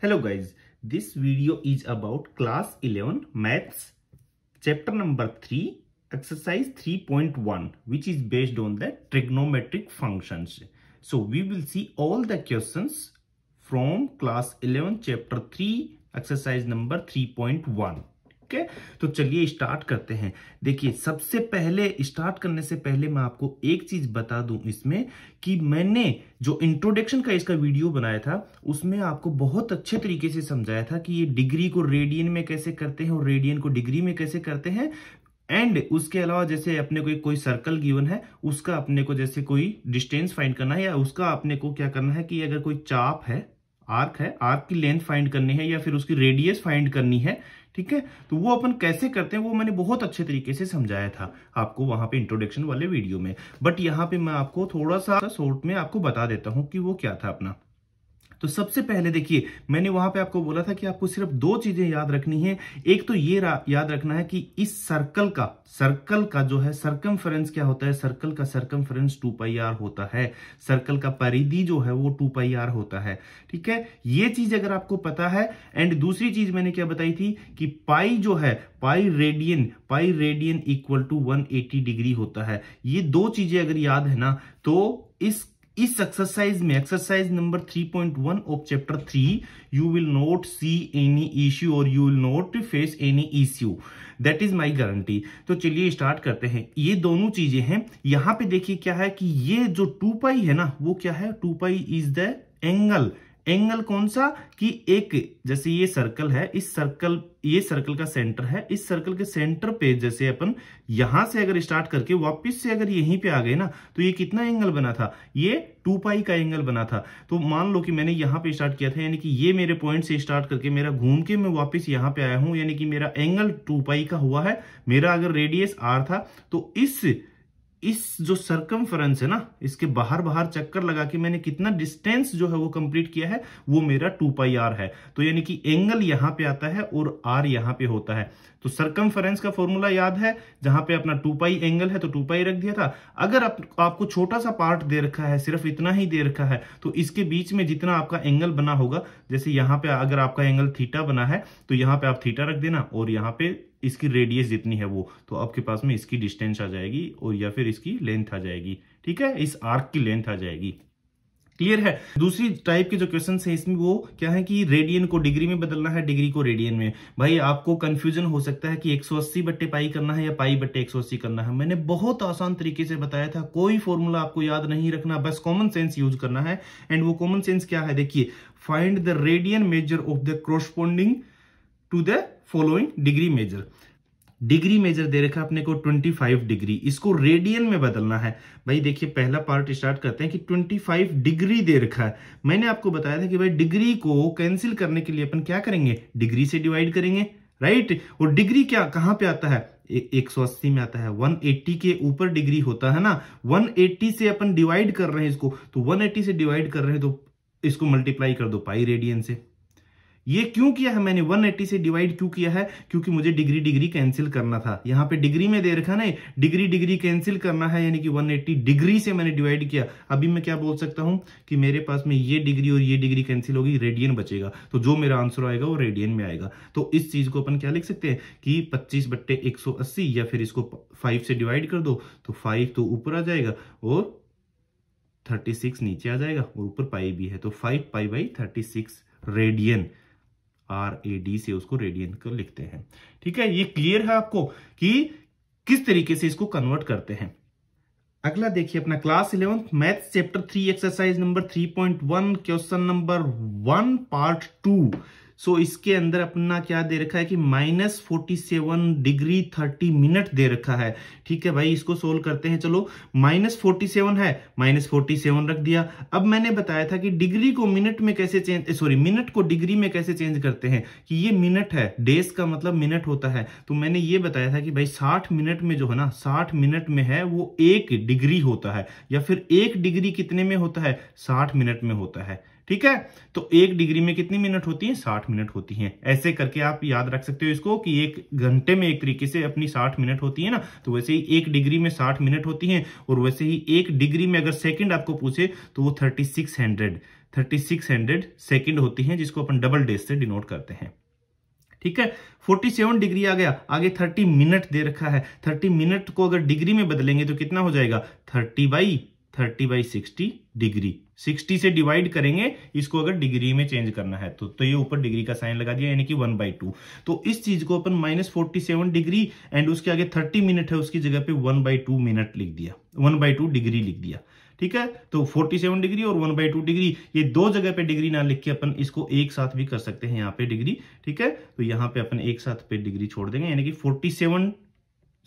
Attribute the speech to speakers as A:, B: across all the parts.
A: Hello guys, this video is about class 11 maths chapter number 3 exercise 3.1 which is based on the trigonometric functions. So we will see all the questions from class 11 chapter 3 exercise number 3.1. Okay तो चलिए start करते हैं देखिए सबसे पहले start करने से पहले मैं आपको एक चीज बता दूं इसमें कि मैंने जो इंट्रोडक्शन का इसका वीडियो बनाया था उसमें आपको बहुत अच्छे तरीके से समझाया था कि ये डिग्री को रेडियन में कैसे करते हैं और रेडियन को डिग्री में कैसे करते हैं एंड उसके अलावा जैसे अपने को कोई सर्कल गिवन है उसका अपने को जैसे कोई डिस्टेंस फाइंड करना है या उसका अपने को क्या करना है कि अगर कोई चाप है आर्क है आर्क की लेंथ फाइंड करनी है या फिर उसकी रेडियस फाइंड करनी है ठीक है तो वो अपन कैसे करते हैं वो मैंने बहुत अच्छे तरीके से समझाया था आपको वहां पे इंट्रोडक्शन वाले वीडियो में बट यहाँ पे मैं आपको थोड़ा सा शॉर्ट में आपको बता देता हूँ कि वो क्या था अपना तो सबसे पहले देखिए मैंने वहां पे आपको बोला था कि आपको सिर्फ दो चीजें याद रखनी है एक तो ये याद रखना है कि इस सर्कल का सर्कल का जो है सर्कम क्या होता है सर्कल का सर्कम फ्रेंस टू होता है सर्कल का परिधि जो है वो टू पाई आर होता है ठीक है ये चीज अगर आपको पता है एंड दूसरी चीज मैंने क्या बताई थी कि पाई जो है pi radian pi radian equal to one degree होता है ये दो चीजें अगर याद है ना तो इस इस एक्सरसाइज में exercise number 3.1 of chapter 3 you will not see any issue और you will not face any issue that is my guarantee तो चलिए स्टार्ट करते हैं ये दोनों चीजें हैं यहां पे देखिए क्या है कि ये जो टू पाई है ना वो क्या है two pi is the angle angle कौन सा कि एक जैसे ये सर्कल है इस सर्कल ये सर्कल का सेंटर है इस सर्कल के सेंटर पे जैसे अपन यहां से अगर स्टार्ट करके वापस से अगर यहीं पे आ गए ना तो ये कितना एंगल बना था ये टू पाई का एंगल बना था तो मान लो कि मैंने यहां पे स्टार्ट किया था यानी कि ये मेरे पॉइंट से स्टार्ट करके मेरा घूम के मैं वापिस यहां पर आया हूं यानी कि मेरा एंगल टू पाई का हुआ है मेरा अगर रेडियस आर था तो इस इस जो सरकम है ना इसके बाहर बाहर चक्कर लगा के मैंने कितना डिस्टेंस जो है वो कंप्लीट किया है वो मेरा टू पाई आर है तो यानी कि एंगल यहां पे आता है और आर यहां पे होता है तो सरकम का फॉर्मूला याद है जहां पे अपना टू पाई एंगल है तो टू पाई रख दिया था अगर आप, आपको छोटा सा पार्ट दे रखा है सिर्फ इतना ही दे रखा है तो इसके बीच में जितना आपका एंगल बना होगा जैसे यहां पे अगर आपका एंगल थीटा बना है तो यहां पे आप थीटा रख देना और यहां पे इसकी रेडियस जितनी है वो तो आपके पास में इसकी डिस्टेंस आ जाएगी और या फिर इसकी लेंथ आ जाएगी ठीक है इस आर्क की लेंथ आ जाएगी क्लियर है दूसरी टाइप के जो क्वेश्चन है इसमें वो क्या है कि रेडियन को डिग्री में बदलना है डिग्री को रेडियन में भाई आपको कंफ्यूजन हो सकता है कि 180 बट्टे पाई करना है या पाई बट्टे 180 करना है मैंने बहुत आसान तरीके से बताया था कोई फॉर्मूला आपको याद नहीं रखना बस कॉमन सेंस यूज करना है एंड वो कॉमन सेंस क्या है देखिए find the radian measure of the corresponding to the following degree measure degree measure दे रखा अपने को 25 डिग्री इसको रेडियन में बदलना है भाई देखिए पहला पार्ट स्टार्ट करते हैं कि 25 डिग्री दे रखा है मैंने आपको बताया था कि भाई डिग्री को कैंसिल करने के लिए अपन क्या करेंगे डिग्री से डिवाइड करेंगे राइट और डिग्री क्या कहां पे आता है एक सौ अस्सी में आता है 180 के ऊपर डिग्री होता है ना 180 से अपन डिवाइड कर रहे हैं इसको तो 180 से डिवाइड कर रहे हैं तो इसको मल्टीप्लाई कर दो पाई रेडियन से ये क्यों किया है मैंने 180 से डिवाइड क्यों किया है क्योंकि मुझे डिग्री डिग्री कैंसिल करना था यहाँ पे डिग्री में दे रखा ना डिग्री डिग्री कैंसिल करना है यानी कि 180 डिग्री से मैंने डिवाइड किया अभी मैं क्या बोल सकता हूं कि मेरे पास में ये डिग्री और ये डिग्री कैंसिल होगी रेडियन बचेगा तो जो मेरा आंसर आएगा वो रेडियन में आएगा तो इस चीज को अपन क्या लिख सकते हैं कि पच्चीस बट्टे एक या फिर इसको फाइव से डिवाइड कर दो तो फाइव तो ऊपर आ जाएगा और थर्टी नीचे आ जाएगा और ऊपर पाई भी है तो five pi by thirty radian R A D से उसको रेडियन को लिखते हैं ठीक है ये क्लियर है आपको कि किस तरीके से इसको कन्वर्ट करते हैं अगला देखिए अपना class eleventh math chapter three exercise number three point one question number one part two so so, इसके अंदर अपना क्या दे रखा है कि minus forty seven degree thirty minute दे रखा है ठीक है भाई इसको सोल्व करते हैं चलो माइनस फोर्टी सेवन है माइनस फोर्टी सेवन रख दिया अब मैंने बताया था कि डिग्री को मिनट में कैसे चेंज सॉरी मिनट को डिग्री में कैसे चेंज करते हैं कि ये मिनट है डेज का मतलब मिनट होता है तो मैंने ये बताया था कि भाई साठ मिनट में जो है ना साठ मिनट में है वो एक डिग्री होता है या फिर एक डिग्री कितने में होता है साठ मिनट में होता है ठीक है तो एक डिग्री में कितनी मिनट होती है साठ मिनट होती है ऐसे करके आप याद रख सकते हो इसको कि एक घंटे में एक तरीके से अपनी साठ मिनट होती है ना तो वैसे ही एक डिग्री में साठ मिनट होती है और वैसे ही एक डिग्री में अगर सेकेंड आपको पूछे तो वो thirty six hundred thirty six hundred second होती है जिसको अपन डबल डेज से डिनोट करते हैं ठीक है 47 डिग्री आ गया आगे 30 मिनट दे रखा है 30 मिनट को अगर डिग्री में बदलेंगे तो कितना हो जाएगा 30 बाई 30 बाई सिक्सटी डिग्री 60 से डिवाइड करेंगे इसको अगर डिग्री में चेंज करना है तो तो ये ऊपर डिग्री का साइन लगा दिया यानी कि 1 बाई टू तो इस चीज को अपन माइनस फोर्टी डिग्री एंड उसके आगे 30 मिनट है उसकी जगह पे 1 बाई टू मिनट लिख दिया 1 बाई टू डिग्री लिख दिया ठीक है तो 47 डिग्री और 1 बाई टू डिग्री ये दो जगह पे डिग्री ना लिख के अपन इसको एक साथ भी कर सकते हैं यहाँ पे डिग्री ठीक है तो यहाँ पे अपन एक साथ पे डिग्री छोड़ देंगे यानी कि 47 सेवन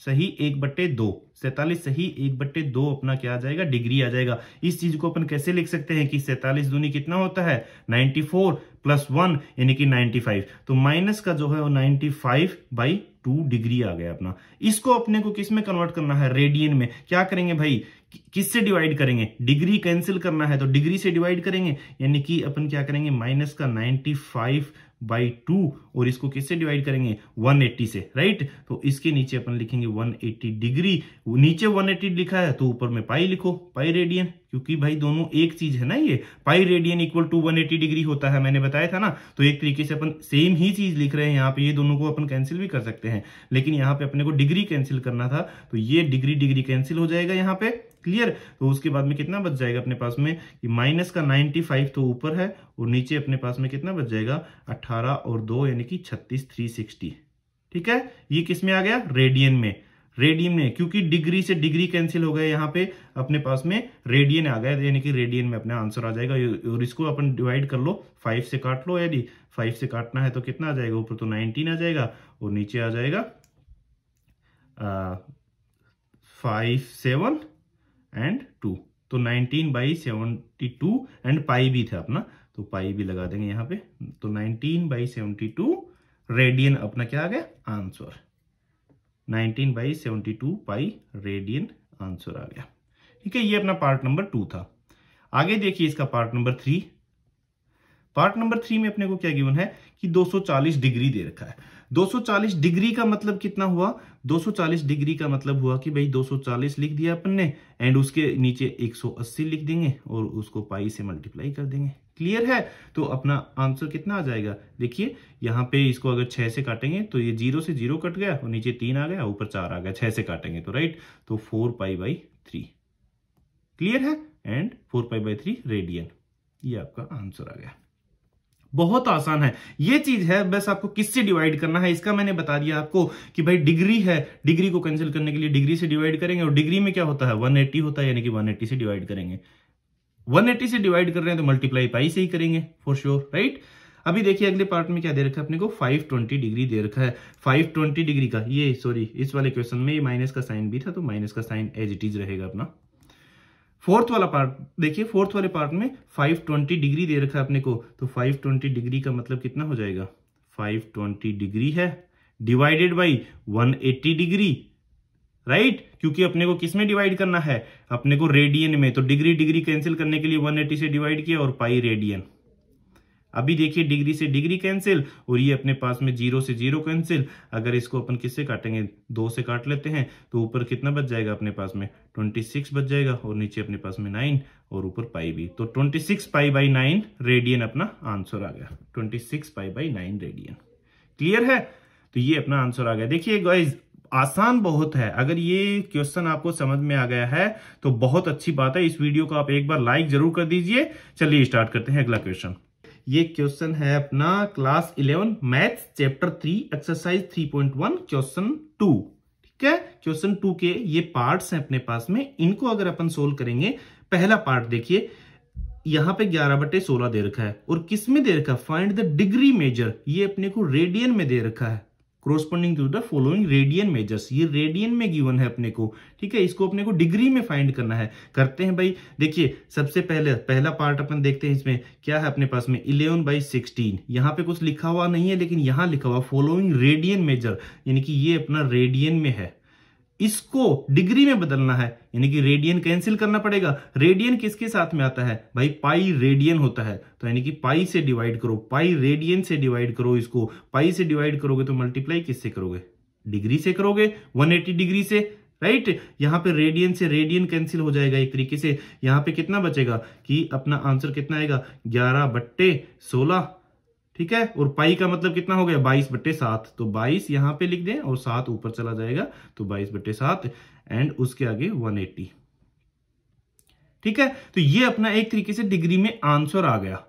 A: सही एक बट्टे दो सैतालीस सही एक बट्टे दो अपना क्या आ जाएगा डिग्री आ जाएगा इस चीज को अपन कैसे लिख सकते हैं कि सैतालीस दूनी कितना होता है 94 फोर प्लस वन यानी कि 95 तो माइनस का जो है वो 95 फाइव बाई टू डिग्री आ गया अपना इसको अपने को किस में कन्वर्ट करना है रेडियन में क्या करेंगे भाई किससे डिवाइड करेंगे डिग्री कैंसिल करना है तो डिग्री से डिवाइड करेंगे यानी कि अपन क्या करेंगे माइनस का फाइव बाई टू और इसको किससे डिवाइड करेंगे 180 से राइट तो इसके नीचे अपन लिखेंगे 180 डिग्री नीचे 180 लिखा है तो ऊपर में पाई लिखो पाई रेडियन क्योंकि भाई दोनों एक चीज है ना ये pi radian equal to 180 degree होता है मैंने बताया था ना तो एक तरीके से अपन सेम ही चीज लिख रहे हैं यहाँ पे ये दोनों को अपन कैंसिल भी कर सकते हैं लेकिन यहाँ पे अपने को डिग्री कैंसिल करना था तो ये डिग्री डिग्री कैंसिल हो जाएगा यहाँ पे क्लियर तो उसके बाद में कितना बच जाएगा अपने पास में कि माइनस का 95 तो ऊपर है और नीचे अपने पास में कितना बच जाएगा 18 और 2 यानी कि 36 360 ठीक है ये किस में आ गया रेडियन में रेडियन में क्योंकि डिग्री से डिग्री कैंसिल हो गए यहाँ पे अपने पास में रेडियन आ गया यानी कि रेडियन में अपना आंसर आ जाएगा और इसको अपन डिवाइड कर लो फाइव से काट लो यदि फाइव से काटना है तो कितना आ जाएगा ऊपर तो नाइनटीन आ जाएगा और नीचे आ जाएगा फाइव सेवन एंड टू तो 19 by seventy two and pi भी था अपना तो पाई भी लगा देंगे यहाँ पे तो 19 बाई सेवेंटी टू रेडियन अपना क्या आ गया answer 19 by seventy two pi radian answer आ गया ठीक है ये अपना पार्ट नंबर टू था आगे देखिए इसका part number three part number three में अपने को क्या गिवन है कि 240 डिग्री दे रखा है 240 डिग्री का मतलब कितना हुआ 240 डिग्री का मतलब हुआ कि भाई 240 लिख दिया अपन ने एंड उसके नीचे 180 लिख देंगे और उसको पाई से मल्टीप्लाई कर देंगे क्लियर है तो अपना आंसर कितना आ जाएगा देखिए यहाँ पे इसको अगर छह से काटेंगे तो ये जीरो से जीरो कट गया और नीचे तीन आ गया ऊपर चार आ गया छह से काटेंगे तो राइट तो four pi by three clear है and four pi by three radian ये आपका आंसर आ गया बहुत आसान है ये चीज है बस आपको किससे डिवाइड करना है इसका मैंने बता दिया आपको कि भाई डिग्री है डिग्री को कैंसिल करने के लिए डिग्री से डिवाइड करेंगे और डिग्री में क्या होता है 180 होता है यानी कि 180 से डिवाइड करेंगे 180 से डिवाइड कर रहे हैं तो मल्टीप्लाई पाई से ही करेंगे फॉर श्योर राइट अभी देखिए अगले पार्ट में क्या दे रखा है अपने को 520 डिग्री दे रखा है 520 डिग्री का ये सॉरी इस वाले क्वेश्चन में माइनस का साइन भी था तो माइनस का साइन एज इट इज रहेगा अपना फोर्थ वाला पार्ट देखिए फोर्थ वाले पार्ट में 520 डिग्री दे रखा है अपने को तो 520 डिग्री का मतलब कितना हो जाएगा 520 डिग्री है डिवाइडेड बाई 180 डिग्री राइट क्योंकि अपने को किस में डिवाइड करना है अपने को रेडियन में तो डिग्री डिग्री कैंसिल करने के लिए 180 से डिवाइड किया और पाई रेडियन अभी देखिए डिग्री से डिग्री कैंसिल और ये अपने पास में जीरो से जीरो कैंसिल अगर इसको अपन किससे काटेंगे दो से काट लेते हैं तो ऊपर कितना बच जाएगा अपने पास में ट्वेंटी सिक्स बच जाएगा और नीचे अपने पास में नाइन और ऊपर पाई भी तो twenty six pi by nine radian अपना आंसर आ गया twenty six pi by nine radian clear है तो ये अपना आंसर आ गया देखिए गाइज आसान बहुत है अगर ये क्वेश्चन आपको समझ में आ गया है तो बहुत अच्छी बात है इस वीडियो को आप एक बार लाइक जरूर कर दीजिए चलिए स्टार्ट करते हैं अगला क्वेश्चन ये क्वेश्चन है अपना class eleven maths chapter three exercise three point one question two ठीक है क्वेश्चन टू के ये पार्ट्स हैं अपने पास में इनको अगर अपन सोल्व करेंगे पहला पार्ट देखिए यहां पे 11 बटे सोलह दे रखा है और किस में दे रखा है फाइंड द डिग्री मेजर ये अपने को रेडियन में दे रखा है corresponding to the following radian measures ये रेडियन में गिवन है अपने को ठीक है इसको अपने को डिग्री में फाइंड करना है करते हैं भाई देखिए सबसे पहले पहला पार्ट अपन देखते हैं इसमें क्या है अपने पास में इलेवन बाई सिक्सटीन यहाँ पे कुछ लिखा हुआ नहीं है लेकिन यहाँ लिखा हुआ फॉलोइंग रेडियन मेजर यानी कि ये अपना रेडियन में है इसको डिग्री में बदलना है यानी कि रेडियन कैंसिल करना पड़ेगा रेडियन किसके साथ में आता है भाई पाई रेडियन होता है तो यानी कि पाई से डिवाइड करो पाई रेडियन से डिवाइड करो इसको पाई से डिवाइड करोगे तो मल्टीप्लाई किससे करोगे डिग्री से करोगे 180 डिग्री से राइट यहां पे रेडियन से रेडियन कैंसिल हो जाएगा एक तरीके से यहां पे कितना बचेगा कि अपना आंसर कितना आएगा 11 बट्टे सोलह ठीक है और पाई का मतलब कितना हो गया बाईस बट्टे सात तो बाईस यहां पे लिख दें और सात ऊपर चला जाएगा तो बाईस बट्टे सात एंड उसके आगे वन एट्टी ठीक है तो ये अपना एक तरीके से डिग्री में आंसर आ गया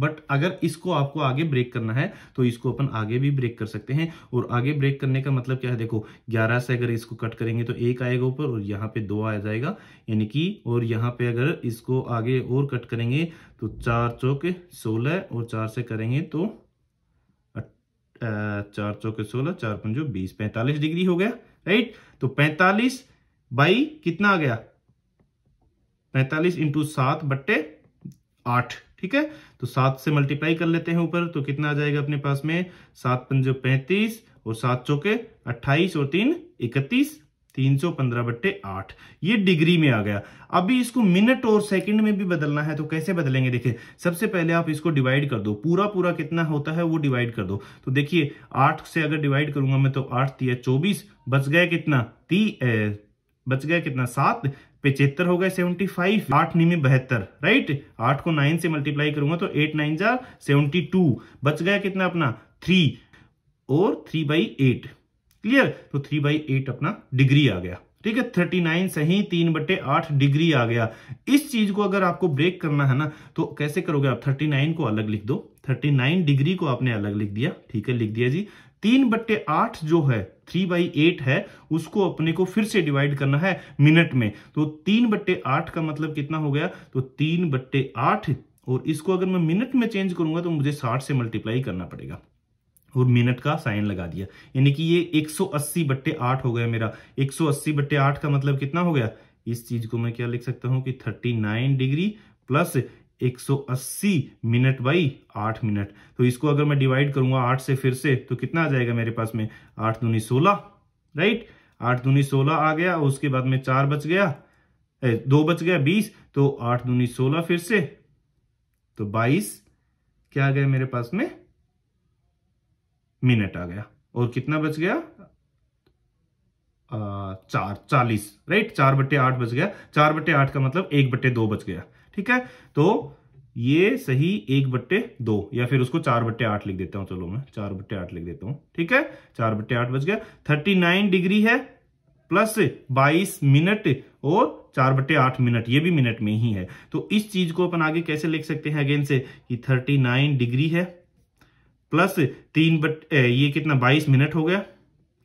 A: बट अगर इसको आपको आगे ब्रेक करना है तो इसको अपन आगे भी ब्रेक कर सकते हैं और आगे ब्रेक करने का मतलब क्या है देखो 11 से अगर इसको कट करेंगे तो एक आएगा ऊपर और यहाँ पे दो आ जाएगा यानी कि और यहाँ पे अगर इसको आगे और कट करेंगे तो चार चौके सोलह और चार से करेंगे तो चार चौके सोलह चार पंजो बीस पैंतालीस डिग्री हो गया राइट तो पैंतालीस बाई कितना आ गया पैंतालीस इंटू सात बट्टे आठ ठीक है तो सात से मल्टीप्लाई कर लेते हैं ऊपर तो कितना आ जाएगा अपने पास में सात पंजो पैंतीस और सात चौके अट्ठाईस और तीन इकतीस तीन सौ पंद्रह बट्टे आठ ये डिग्री में आ गया अभी इसको मिनट और सेकंड में भी बदलना है तो कैसे बदलेंगे देखिए सबसे पहले आप इसको डिवाइड कर दो पूरा पूरा कितना होता है वो डिवाइड कर दो तो देखिए आठ से अगर डिवाइड करूंगा मैं तो आठ दिया चौबीस बच गया कितना ती ए, बच गया कितना सात पिचहत्तर होगा सेवेंटी फाइव आठ नीमे बहत्तर राइट आठ को नाइन से मल्टीप्लाई करूंगा तो एट नाइन जा सेवेंटी टू बच गया कितना अपना थ्री और थ्री बाई एट क्लियर तो थ्री बाई एट अपना डिग्री आ गया ठीक है थर्टी नाइन सही तीन बटे आठ डिग्री आ गया इस चीज को अगर आपको ब्रेक करना है ना तो कैसे करोगे आप थर्टी नाइन को अलग लिख दो थर्टी नाइन डिग्री को आपने अलग लिख दिया ठीक है लिख दिया जी तीन बट्टे आठ जो है थ्री बाई एट है उसको अपने को फिर से डिवाइड करना है मिनट में तो तीन बट्टे आठ का मतलब कितना हो गया तो तीन बट्टे आठ और इसको अगर मैं मिनट में चेंज करूंगा तो मुझे साठ से मल्टीप्लाई करना पड़ेगा और मिनट का साइन लगा दिया यानी कि ये 180 बट्टे आठ हो गया मेरा 180 बट्टे आठ का मतलब कितना हो गया इस चीज को मैं क्या लिख सकता हूं कि 39 डिग्री प्लस 180 मिनट बाई आठ मिनट तो इसको अगर मैं डिवाइड करूंगा आठ से फिर से तो कितना आ जाएगा मेरे पास में आठ दूनी सोलह राइट आठ दूनी सोलह आ गया उसके बाद में चार बच गया ए, दो बच गया बीस तो आठ दूनी सोलह फिर से तो बाईस क्या आ गया मेरे पास में मिनट आ गया और कितना बच गया आ, चार चालीस राइट चार बट्टे आठ बच गया चार बटे आठ का मतलब एक बट्टे दो बच गया ठीक है तो ये सही एक बट्टे दो या फिर उसको चार बट्टे आठ लिख देता हूं चलो मैं चार बट्टे आठ लिख देता हूं ठीक है चार बट्टे आठ बज गया थर्टी नाइन डिग्री है प्लस बाईस मिनट और चार बट्टे आठ मिनट ये भी मिनट में ही है तो इस चीज को अपन आगे कैसे लिख सकते हैं अगेन से कि थर्टी नाइन डिग्री है प्लस तीन बट ये कितना बाईस मिनट हो गया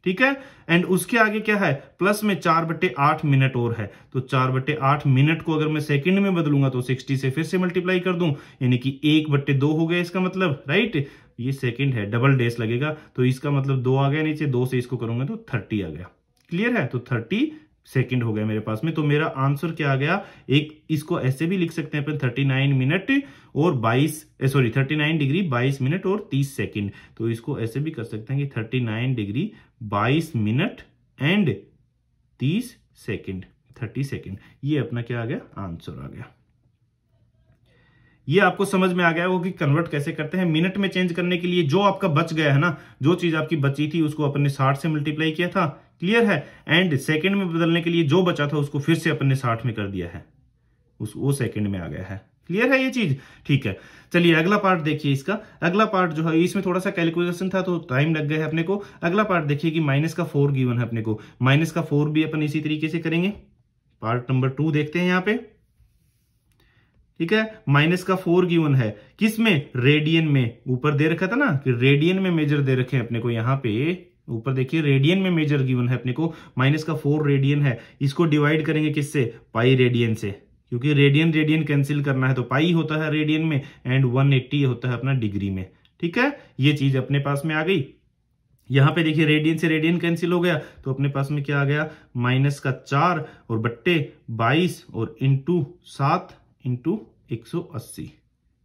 A: ठीक है एंड उसके आगे क्या है प्लस में चार बटे आठ मिनट और है तो चार बटे आठ मिनट को अगर मैं सेकंड में बदलूंगा तो सिक्सटी से फिर से मल्टीप्लाई कर दूं यानी कि एक बट्टे दो हो गया इसका मतलब राइट ये सेकंड है डबल डेस लगेगा तो इसका मतलब दो आ गया नीचे दो से इसको करूंगा तो थर्टी आ गया क्लियर है तो थर्टी सेकेंड हो गया मेरे पास में तो मेरा आंसर क्या आ गया एक इसको ऐसे भी लिख सकते हैं अपन नाइन मिनट और बाईस सॉरी थर्टी नाइन डिग्री बाईस मिनट और तीस सेकेंड तो इसको ऐसे भी कर सकते हैं कि थर्टी नाइन डिग्री बाईस मिनट एंड तीस सेकेंड थर्टी सेकेंड ये अपना क्या आ गया आंसर आ गया ये आपको समझ में आ गया होगा कि कन्वर्ट कैसे करते हैं मिनट में चेंज करने के लिए जो आपका बच गया है ना जो चीज आपकी बची थी उसको अपने साठ से मल्टीप्लाई किया था क्लियर है एंड सेकंड में बदलने के लिए जो बचा था उसको फिर से अपने साठ में कर दिया है उस वो सेकंड में आ गया है क्लियर है ये चीज ठीक है चलिए अगला पार्ट देखिए इसका अगला पार्ट जो है इसमें थोड़ा सा कैलकुलेशन था तो टाइम लग गया है अपने को अगला पार्ट देखिए कि माइनस का फोर गिवन है अपने को माइनस का फोर भी अपन इसी तरीके से करेंगे पार्ट नंबर टू देखते हैं यहां पे ठीक है माइनस का फोर गिवन है किसमें रेडियन में ऊपर दे रखा था ना कि रेडियन में मेजर दे रखे हैं अपने को यहां पे ऊपर देखिए रेडियन में मेजर गिवन है अपने को माइनस का फोर रेडियन है इसको डिवाइड करेंगे किससे पाई रेडियन से क्योंकि रेडियन रेडियन कैंसिल करना है तो पाई होता है रेडियन में एंड 180 होता है अपना डिग्री में ठीक है ये चीज अपने पास में आ गई यहां पे देखिए रेडियन से रेडियन कैंसिल हो गया तो अपने पास में क्या आ गया माइनस का चार और बट्टे बाईस और इंटू सात इंटू एक सौ अस्सी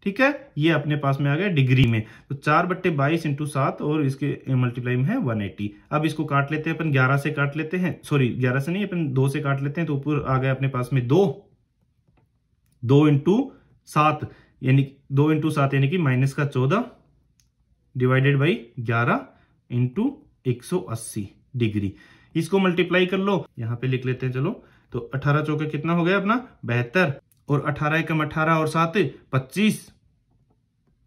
A: ठीक है ये अपने पास में आ गया डिग्री में तो चार बट्टे बाईस इंटू सात और इसके मल्टीप्लाई में है वन एट्टी अब इसको काट लेते हैं अपन ग्यारह से काट लेते हैं सॉरी ग्यारह से नहीं अपन दो से काट लेते हैं तो ऊपर आ गया अपने पास में दो दो इंटू सात यानी दो इंटू सात यानी कि माइनस का चौदह डिवाइडेड बाई ग्यारह इंटू एक सौ अस्सी डिग्री इसको मल्टीप्लाई कर लो यहाँ पे लिख लेते हैं चलो तो अठारह चौके कितना हो गया अपना बेहतर और अठारह एकम अठारह और सात पच्चीस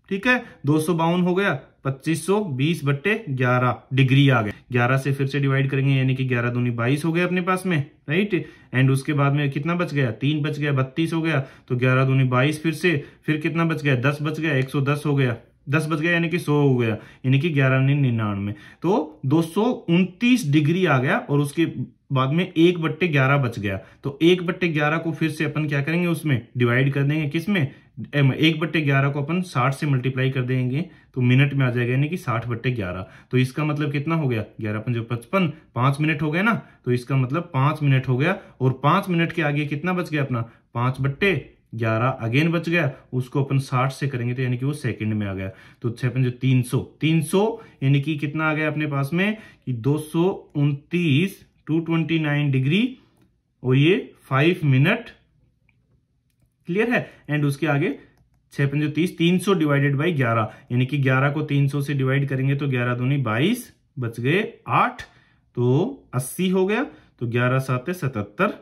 A: ठीक है दो हो गया 2520 बट्टे 11 डिग्री आ गए 11 से फिर से डिवाइड करेंगे यानी कि 11 दूनी 22 हो गए अपने पास में राइट एंड उसके बाद में कितना बच गया तीन बच गया बत्तीस हो गया तो 11 दूनी 22 फिर से फिर कितना बच गया 10 बच गया 110 हो गया दस बज गया यानी कि सौ हो गया यानी कि ग्यारह निन्यानवे तो दो डिग्री आ गया और उसके बाद में एक बट्टे ग्यारह बच गया तो एक बट्टे ग्यारह को फिर से अपन क्या करेंगे उसमें डिवाइड कर देंगे किसमें एक बट्टे ग्यारह को अपन साठ से मल्टीप्लाई कर देंगे तो मिनट में आ जाएगा यानी कि साठ बट्टे ग्यारह तो इसका मतलब कितना हो गया ग्यारह पंजो पचपन पांच मिनट हो गया ना तो इसका मतलब पांच मिनट हो गया और पांच मिनट के आगे कितना बच गया अपना पांच बट्टे ग्यारह अगेन बच गया उसको अपन साठ से करेंगे तो यानी कि वो सेकंड में आ गया तो छह पंजो तीन सौ तीन सौ यानी कि कितना आ गया अपने पास में कि दो सौ उनतीस टू ट्वेंटी नाइन डिग्री और ये फाइव मिनट क्लियर है एंड उसके आगे छह पंजो तीस तीन सौ डिवाइडेड बाई ग्यारह यानी कि ग्यारह को तीन सौ से डिवाइड करेंगे तो ग्यारह दूनी बाईस बच गए आठ तो अस्सी हो गया तो ग्यारह सात सतहत्तर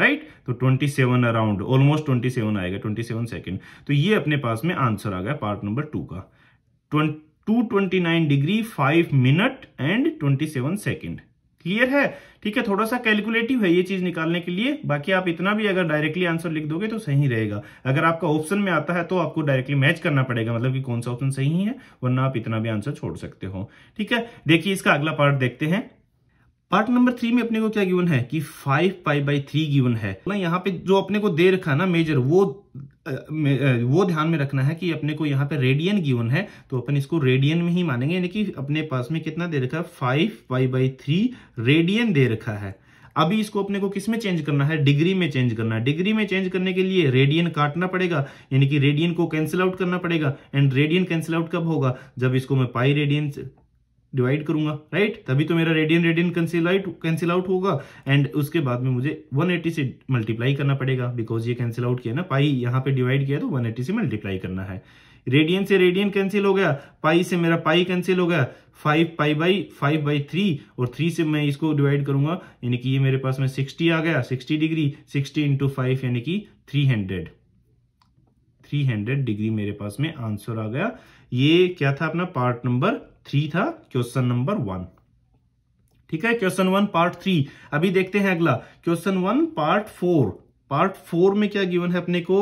A: राइट तो twenty seven around almost twenty seven आएगा ट्वेंटी सेवन सेकेंड तो ये अपने पास में आंसर आ गया पार्ट नंबर टू का two twenty nine degree five minute and twenty seven second clear है ठीक है थोड़ा सा कैलकुलेटिव है ये चीज निकालने के लिए बाकी आप इतना भी अगर डायरेक्टली आंसर लिख दोगे तो सही रहेगा अगर आपका ऑप्शन में आता है तो आपको डायरेक्टली मैच करना पड़ेगा मतलब कि कौन सा ऑप्शन सही है वरना आप इतना भी आंसर छोड़ सकते हो ठीक है देखिए इसका अगला पार्ट देखते हैं पार्ट नंबर थ्री में अपने को क्या गिवन है कि five pi by three given है ना मतलब यहाँ पे जो अपने को दे रखा है ना मेजर वो वो ध्यान में रखना है कि अपने को यहाँ पे रेडियन गिवन है तो अपन इसको रेडियन में ही मानेंगे यानी कि अपने पास में कितना दे रखा है five pi by three radian दे रखा है अभी इसको अपने को किस में चेंज करना है डिग्री में चेंज करना है डिग्री में चेंज करने के लिए रेडियन काटना पड़ेगा यानी कि रेडियन को कैंसिल आउट करना पड़ेगा एंड रेडियन कैंसिल आउट कब होगा जब इसको मैं पाई रेडियन डिवाइड करूंगा राइट तभी तो मेरा radian radian cancel out cancel out होगा एंड उसके बाद में मुझे 180 से मल्टीप्लाई करना पड़ेगा बिकॉज ये कैंसिल आउट किया ना पाई यहाँ पे डिवाइड किया तो 180 से मल्टीप्लाई करना है रेडियन से रेडियन कैंसिल हो गया पाई से मेरा पाई कैंसिल हो गया five pi by five by three और थ्री से मैं इसको डिवाइड करूंगा यानी कि ये मेरे पास में सिक्सटी आ गया sixty degree sixty into five यानी कि थ्री हंड्रेड 300 डिग्री मेरे पास में आंसर आ गया ये क्या था अपना पार्ट नंबर थ्री था क्वेश्चन नंबर वन ठीक है क्वेश्चन वन पार्ट थ्री अभी देखते हैं अगला question one part four part four में क्या गिवन है अपने को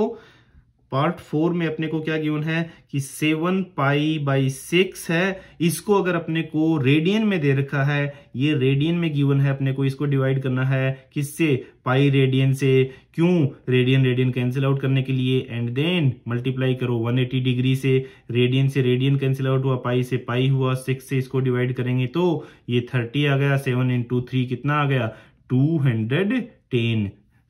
A: पार्ट फोर में अपने को क्या गिवन है कि सेवन पाई बाई सिक्स है इसको अगर अपने को रेडियन में दे रखा है ये रेडियन में गिवन है अपने को इसको डिवाइड करना है किससे पाई रेडियन से क्यों रेडियन रेडियन कैंसिल आउट करने के लिए एंड देन मल्टीप्लाई करो 180 डिग्री से रेडियन से रेडियन कैंसिल आउट हुआ पाई से पाई हुआ सिक्स से इसको डिवाइड करेंगे तो ये थर्टी आ गया सेवन इंटू कितना आ गया टू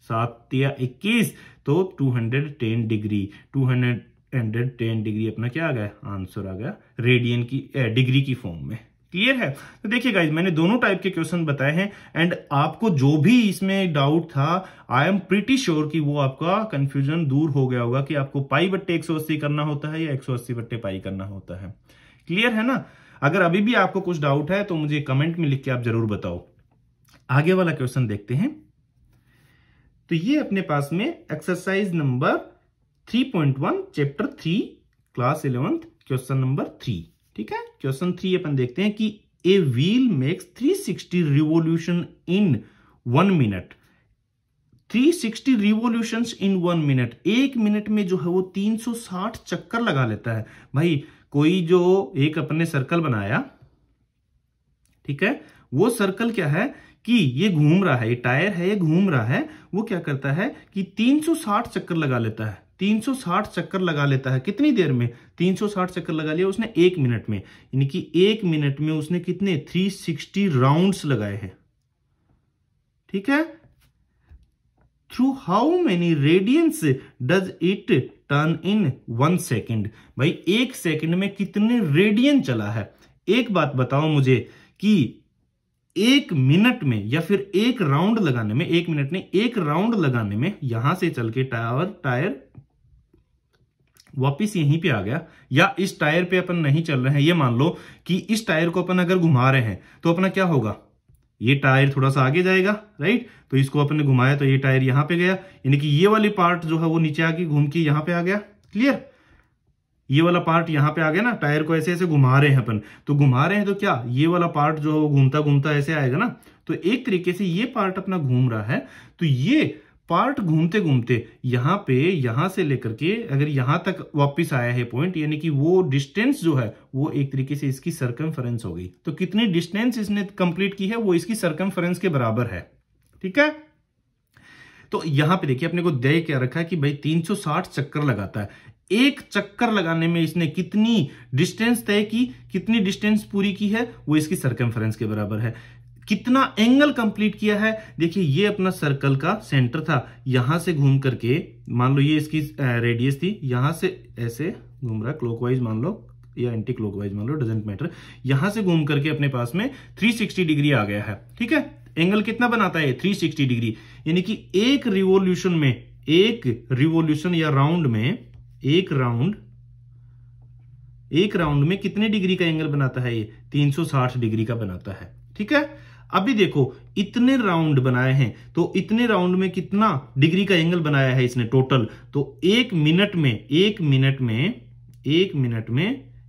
A: सात या इक्कीस तो two hundred ten degree two hundred hundred ten degree अपना क्या आ गया आंसर आ गया रेडियन की डिग्री की फॉर्म में क्लियर है तो देखिए गाइज मैंने दोनों टाइप के क्वेश्चन बताए हैं एंड आपको जो भी इसमें डाउट था आई एम प्रिटी श्योर कि वो आपका कंफ्यूजन दूर हो गया होगा कि आपको पाई बट्टे एक करना होता है या एक बट्टे पाई करना होता है क्लियर है ना अगर अभी भी आपको कुछ डाउट है तो मुझे कमेंट में लिख के आप जरूर बताओ आगे वाला क्वेश्चन देखते हैं तो ये अपने पास में exercise number 3.1 chapter three class eleventh question number three ठीक है क्वेश्चन थ्री अपन देखते हैं कि a wheel makes 360 revolution in one minute 360 revolution in one minute एक मिनट में जो है वो 360 चक्कर लगा लेता है भाई कोई जो एक अपने सर्कल बनाया ठीक है वो सर्कल क्या है कि ये घूम रहा है ये टायर है ये घूम रहा है वो क्या करता है कि 360 चक्कर लगा लेता है 360 चक्कर लगा लेता है कितनी देर में 360 चक्कर लगा लिया उसने एक मिनट में यानी कि एक मिनट में उसने कितने 360 सिक्सटी राउंड्स लगाए हैं ठीक है through how many radians does it turn in one second भाई एक सेकेंड में कितने रेडियन चला है एक बात बताओ मुझे कि एक मिनट में या फिर एक राउंड लगाने में एक मिनट में एक राउंड लगाने में यहां से चल के टायर टायर वापिस यहीं पे आ गया या इस टायर पे अपन नहीं चल रहे हैं ये मान लो कि इस टायर को अपन अगर घुमा रहे हैं तो अपना क्या होगा ये टायर थोड़ा सा आगे जाएगा राइट तो इसको अपन ने घुमाया तो ये टायर यहां पे गया यानी कि ये वाली पार्ट जो है वो नीचे आके घूम के यहां पे आ गया क्लियर ये वाला पार्ट यहाँ पे आ गया ना टायर को ऐसे ऐसे घुमा रहे हैं अपन तो घुमा रहे हैं तो क्या ये वाला पार्ट जो है वो घूमता घूमता ऐसे आएगा ना तो एक तरीके से ये पार्ट अपना घूम रहा है तो ये पार्ट घूमते घूमते यहाँ पे यहाँ से लेकर के अगर यहाँ तक वापस आया है पॉइंट यानी कि वो डिस्टेंस जो है वो एक तरीके से इसकी सरकमफरेंस हो गई तो कितनी डिस्टेंस इसने कंप्लीट की है वो इसकी सरकमफरेंस के बराबर है ठीक है तो यहां पे देखिए अपने को दे क्या रखा है कि भाई 360 चक्कर लगाता है एक चक्कर लगाने में इसने कितनी डिस्टेंस तय की कितनी डिस्टेंस पूरी की है वो इसकी सर्कमफ्रेंस के बराबर है कितना एंगल कंप्लीट किया है देखिए ये अपना सर्कल का सेंटर था यहां से घूम करके मान लो ये इसकी रेडियस थी यहां से ऐसे घूम रहा क्लॉकवाइज मान लो या एंटी क्लॉकवाइज मान लो डजेंट मैटर यहां से घूम करके अपने पास में 360 डिग्री आ गया है ठीक है एंगल कितना बनाता है थ्री डिग्री यानी कि एक रिवोल्यूशन में एक रिवोल्यूशन या राउंड में एक राउंड एक राउंड में कितने डिग्री का एंगल बनाता है ये 360 डिग्री का बनाता है ठीक है अभी देखो इतने राउंड बनाए हैं तो इतने राउंड में कितना डिग्री का एंगल बनाया है इसने टोटल तो एक मिनट में एक मिनट में एक मिनट में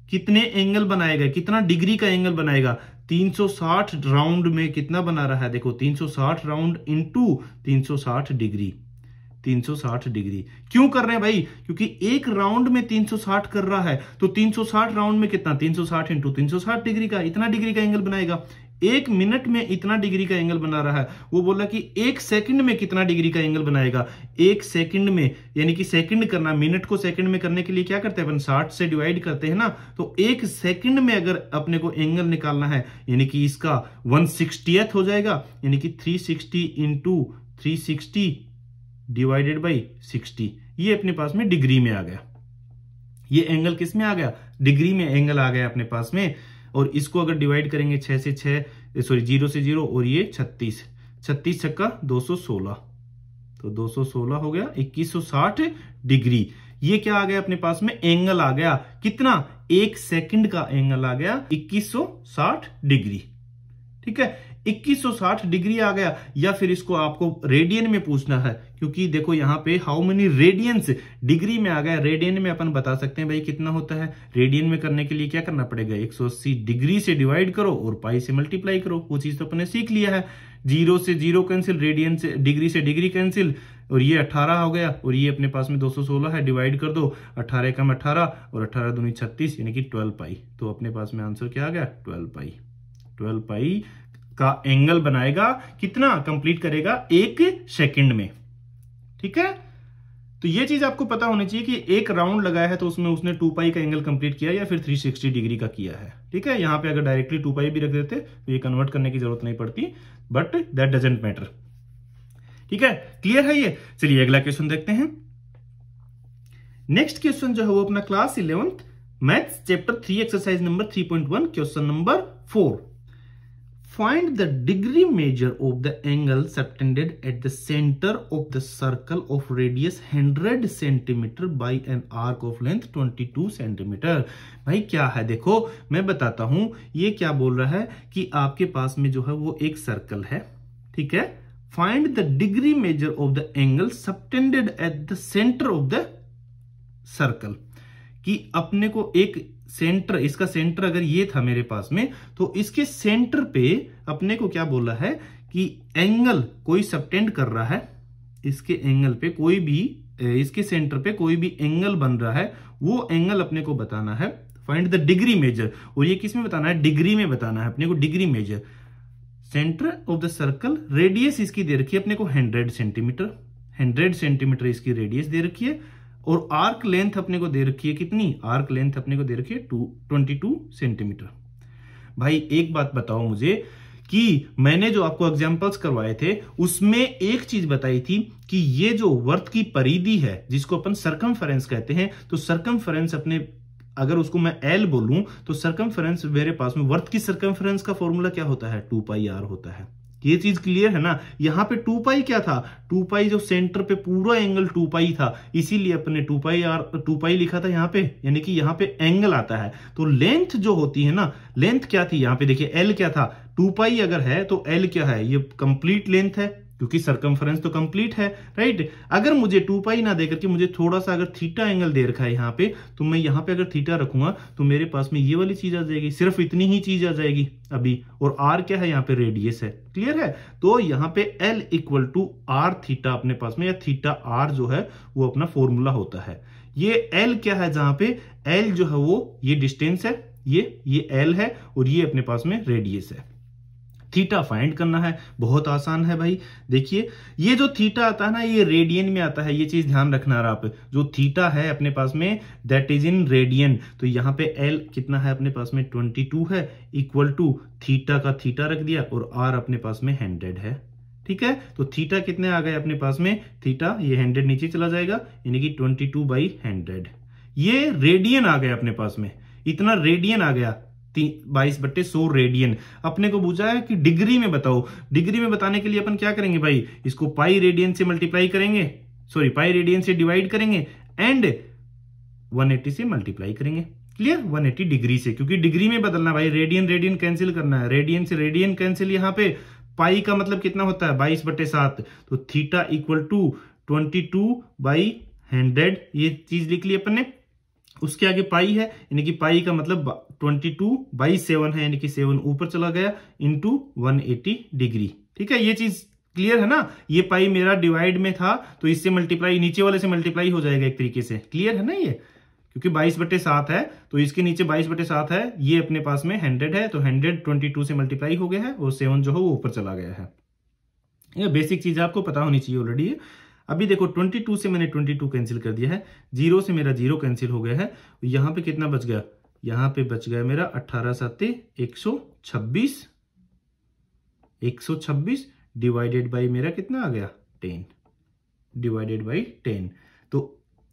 A: कितने एंगल बनाएगा कितना डिग्री का एंगल बनाएगा 360 राउंड में कितना बना रहा है देखो 360 राउंड इंटू 360 डिग्री 360 डिग्री क्यों कर रहे हैं भाई क्योंकि एक राउंड में 360 कर रहा है तो 360 राउंड में कितना 360 सौ इंटू तीन डिग्री का इतना डिग्री का एंगल बनाएगा एक मिनट में इतना डिग्री का एंगल बना रहा है वो बोला कि एक सेकंड में कितना डिग्री का एंगल बनाएगा एक सेकंड में यानी कि सेकंड करना मिनट को सेकंड में करने के लिए क्या करते हैं अपन साठ से डिवाइड करते हैं ना तो एक सेकंड में अगर अपने को एंगल निकालना है यानी कि इसका वन हो जाएगा यानी कि three sixty into three sixty divided by sixty ये अपने पास में डिग्री में आ गया ये एंगल किस में आ गया डिग्री में एंगल आ गया अपने पास में और इसको अगर डिवाइड करेंगे छह से छह सॉरी जीरो से जीरो और ये छत्तीस छत्तीस छक्का दो सौ सोलह तो दो सौ सोलह हो गया इक्कीस सौ साठ डिग्री ये क्या आ गया अपने पास में एंगल आ गया कितना एक सेकंड का एंगल आ गया इक्कीस सौ साठ डिग्री ठीक है 2160 डिग्री आ गया या फिर इसको आपको रेडियन में पूछना है क्योंकि देखो यहाँ पे हाउ मेनी रेडियंस डिग्री में आ गया रेडियन में अपन बता सकते हैं भाई कितना होता है रेडियन में करने के लिए क्या करना पड़ेगा 180 डिग्री से डिवाइड करो और पाई से मल्टीप्लाई करो वो चीज तो अपने सीख लिया है जीरो से जीरो कैंसिल रेडियन से डिग्री से डिग्री कैंसिल और ये 18 हो गया और ये अपने पास में 216 है डिवाइड कर दो 18 कम 18 और 18 दूनी 36 यानी कि 12 पाई तो अपने पास में आंसर क्या आ गया 12 पाई 12 पाई का एंगल बनाएगा कितना कंप्लीट करेगा एक सेकंड में ठीक है तो ये चीज आपको पता होनी चाहिए कि एक राउंड लगाया है तो उसमें उसने टू पाई का एंगल कंप्लीट किया या फिर 360 डिग्री का किया है ठीक है यहां पे अगर डायरेक्टली टू पाई भी रख देते तो ये कन्वर्ट करने की जरूरत नहीं पड़ती बट दैट डजेंट मैटर ठीक है क्लियर है ये चलिए अगला क्वेश्चन देखते हैं नेक्स्ट क्वेश्चन जो है वो अपना class eleventh maths chapter three exercise number three point one question number four Find the degree measure of the angle subtended at the center of the circle of radius 100 cm by an arc of length 22 cm. भाई क्या है देखो मैं बताता हूं ये क्या बोल रहा है कि आपके पास में जो है वो एक सर्कल है ठीक है find the degree measure of the angle subtended at the centre of the circle कि अपने को एक सेंटर इसका सेंटर अगर ये था मेरे पास में तो इसके सेंटर पे अपने को क्या बोला है कि एंगल कोई सबटेंड कर रहा है इसके एंगल पे कोई भी इसके सेंटर पे कोई भी एंगल बन रहा है वो एंगल अपने को बताना है फाइंड द डिग्री मेजर और ये किस में बताना है डिग्री में बताना है अपने को degree measure centre of the circle radius इसकी दे रखी है अपने को हंड्रेड सेंटीमीटर हंड्रेड सेंटीमीटर इसकी रेडियस दे रखी है और आर्क लेंथ अपने को दे रखी है कितनी आर्क लेंथ अपने को दे रखी है टू ट्वेंटी टू सेंटीमीटर भाई एक बात बताओ मुझे कि मैंने जो आपको एग्जाम्पल्स करवाए थे उसमें एक चीज बताई थी कि ये जो वर्थ की परिधि है जिसको अपन सरकम कहते हैं तो सरकम अपने अगर उसको मैं एल बोलूं तो सरकम मेरे पास में वर्थ की सरकम का फॉर्मूला क्या होता है टू पाई आर होता है ये चीज क्लियर है ना यहाँ पे टू पाई क्या था टू पाई जो सेंटर पे पूरा एंगल टू पाई था इसीलिए अपने two pi r two pi लिखा था यहाँ पे यानी कि यहाँ पे एंगल आता है तो लेंथ जो होती है ना लेंथ क्या थी यहाँ पे देखिए एल क्या था टू पाई अगर है तो एल क्या है ये कंप्लीट लेंथ है क्योंकि सर्कमफ्रेंस तो कंप्लीट है राइट अगर मुझे टू पाई ना देकर के मुझे थोड़ा सा अगर थीटा एंगल दे रखा है यहाँ पे तो मैं यहाँ पे अगर थीटा रखूंगा तो मेरे पास में ये वाली चीज आ जाएगी सिर्फ इतनी ही चीज आ जाएगी अभी और आर क्या है यहाँ पे रेडियस है क्लियर है तो यहाँ पे l equal to r theta अपने पास में या थीटा आर जो है वो अपना फॉर्मूला होता है ये एल क्या है जहां पे एल जो है वो ये डिस्टेंस है ये ये एल है और ये अपने पास में रेडियस है थीटा फाइंड करना है बहुत आसान है भाई देखिए ये जो थीटा आता है ना ये रेडियन में आता है ये चीज ध्यान रखना आप जो थीटा है अपने पास में दैट इज इन रेडियन तो यहाँ पे एल कितना है अपने पास में ट्वेंटी टू है इक्वल टू थीटा का थीटा रख दिया और आर अपने पास में हंड्रेड है ठीक है तो थीटा कितने आ गए अपने पास में थीटा ये हंड्रेड नीचे चला जाएगा यानी कि ट्वेंटी टू बाई हंड्रेड ये रेडियन आ गया अपने पास में इतना रेडियन आ गया बाईस बट्टे सौ रेडियन अपने को पूछा है कि डिग्री में बताओ डिग्री में बताने के लिए अपन क्या करेंगे भाई इसको पाई रेडियन से मल्टीप्लाई करेंगे सॉरी पाई रेडियन से डिवाइड करेंगे एंड 180 से मल्टीप्लाई करेंगे क्लियर 180 डिग्री से क्योंकि डिग्री में बदलना भाई रेडियन रेडियन कैंसिल करना है रेडियन से रेडियन कैंसिल यहाँ पे पाई का मतलब कितना होता है बाईस बटे सात तो theta equal to twenty two by hundred ये चीज लिख ली अपन ने उसके आगे पाई है यानी कि पाई का मतलब ट्वेंटी टू बाई सेवन है यानी कि सेवन ऊपर चला गया इंटू वन एटी डिग्री ठीक है ये चीज क्लियर है ना ये पाई मेरा डिवाइड में था तो इससे मल्टीप्लाई नीचे वाले से मल्टीप्लाई हो जाएगा एक तरीके से क्लियर है ना ये क्योंकि 22 बटे सात है तो इसके नीचे 22 बटे सात है ये अपने पास में 100 है तो 122 से मल्टीप्लाई हो गया है और सेवन जो है वो ऊपर चला गया है ये बेसिक चीज आपको पता होनी चाहिए ऑलरेडी अभी देखो 22 से मैंने 22 कैंसिल कर दिया है जीरो से मेरा जीरो कैंसिल हो गया है यहाँ पे कितना बच गया यहां पे बच गया मेरा अट्ठारह साते एक सौ छब्बीस एक सौ छब्बीस डिवाइडेड बाई मेरा कितना आ गया टेन डिवाइडेड बाई टेन तो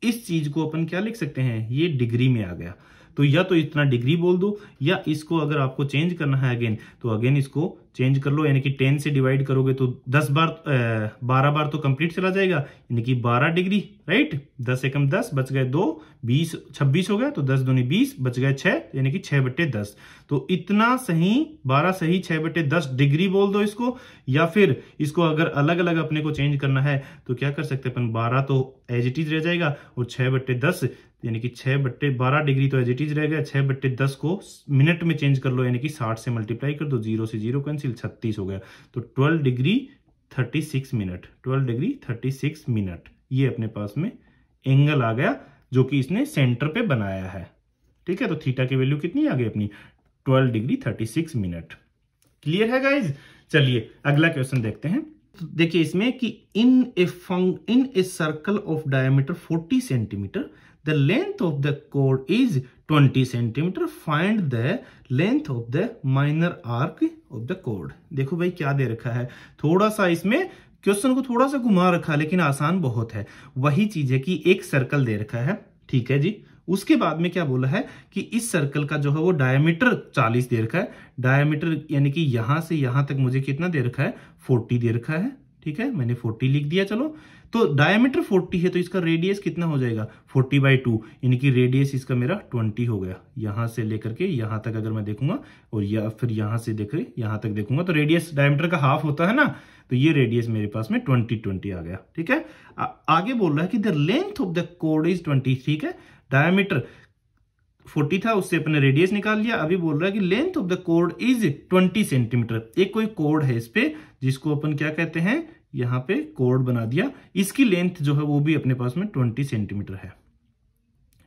A: इस चीज को अपन क्या लिख सकते हैं ये डिग्री में आ गया तो या तो इतना डिग्री बोल दो या इसको अगर आपको चेंज करना है अगेन तो अगेन इसको चेंज कर लो यानी कि टेन से डिवाइड करोगे तो दस बार बारह बार तो कंप्लीट चला जाएगा यानी कि बारह डिग्री राइट दस एकम दस बच गए दो बीस छब्बीस हो गया तो दस दूनी बीस बच गए छह यानी कि छह बट्टे दस तो इतना सही बारह सही छह बटे दस डिग्री बोल दो इसको या फिर इसको अगर अलग अलग अपने को चेंज करना है तो क्या कर सकते अपन बारह तो एज इट इज रह जाएगा और छह बटे दस यानी कि छह बट्टे बारह डिग्री तो एज इट इज रह गया छह बट्टे दस को मिनट में चेंज कर लो यानी कि साठ से मल्टीप्लाई कर दो जीरो से जीरो कैंसिल छत्तीस हो गया तो twelve degree thirty six minute twelve degree thirty six minute ये अपने पास में एंगल आ गया जो कि इसने सेंटर पे बनाया है ठीक है तो थीटा की वैल्यू कितनी आ गई अपनी twelve degree thirty six minute clear है गाइज चलिए अगला क्वेश्चन देखते हैं तो देखिए इसमें कि इन ए फंग in a circle of diameter forty centimetre the length of the chord is 20 centimetre find the length of the minor arc of the कोड देखो भाई क्या दे रखा है थोड़ा सा इसमें क्वेश्चन को थोड़ा सा घुमा रखा है लेकिन आसान बहुत है वही चीज है कि एक सर्कल दे रखा है ठीक है जी उसके बाद में क्या बोला है कि इस सर्कल का जो है वो डायमीटर 40 दे रखा है डायमीटर यानी कि यहां से यहां तक मुझे कितना दे रखा है 40 दे रखा है ठीक है मैंने 40 लिख दिया चलो तो डायमीटर 40 है तो इसका रेडियस कितना हो जाएगा 40 बाई टू इनकी रेडियस इसका मेरा 20 हो गया यहां से लेकर के यहां तक अगर मैं देखूंगा और या फिर यहां से देख रहे यहां तक देखूंगा तो रेडियस डायमीटर का हाफ होता है ना तो ये रेडियस मेरे पास में ट्वेंटी ट्वेंटी आ गया ठीक है आ, आगे बोल रहा है कि द लेंथ ऑफ द कोड इज ट्वेंटी ठीक है डायमीटर 40 था उससे अपने रेडियस निकाल लिया अभी बोल रहा है कि लेंथ ऑफ द कोड इज 20 सेंटीमीटर एक कोई कोड है इस पे जिसको अपन क्या कहते हैं यहाँ पे कोड बना दिया इसकी लेंथ जो है वो भी अपने पास में ट्वेंटी सेंटीमीटर है